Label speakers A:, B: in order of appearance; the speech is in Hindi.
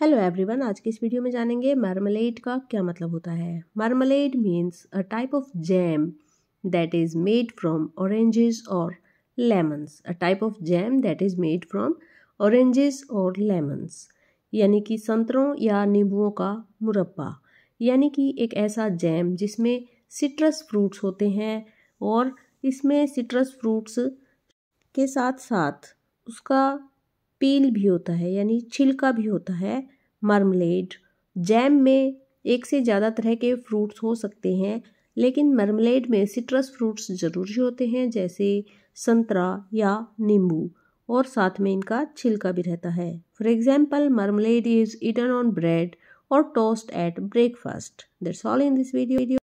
A: हेलो एवरीवन आज के इस वीडियो में जानेंगे मार्मलेड का क्या मतलब होता है marmalade means a type of jam that is made from oranges और lemons a type of jam that is made from oranges और लेमन्स यानी कि संतरों या नींबुओं का मुरब्बा यानी कि एक ऐसा जैम जिसमें सिट्रस फ्रूट्स होते हैं और इसमें सिट्रस फ्रूट्स के साथ साथ उसका पील भी होता है यानी छिलका भी होता है मर्मलेड जैम में एक से ज़्यादा तरह के फ्रूट्स हो सकते हैं लेकिन मर्मलेड में सिट्रस फ्रूट्स ज़रूरी होते हैं जैसे संतरा या नींबू और साथ में इनका छिलका भी रहता है for example marmalade is eaten on bread और toast at breakfast that's all in this video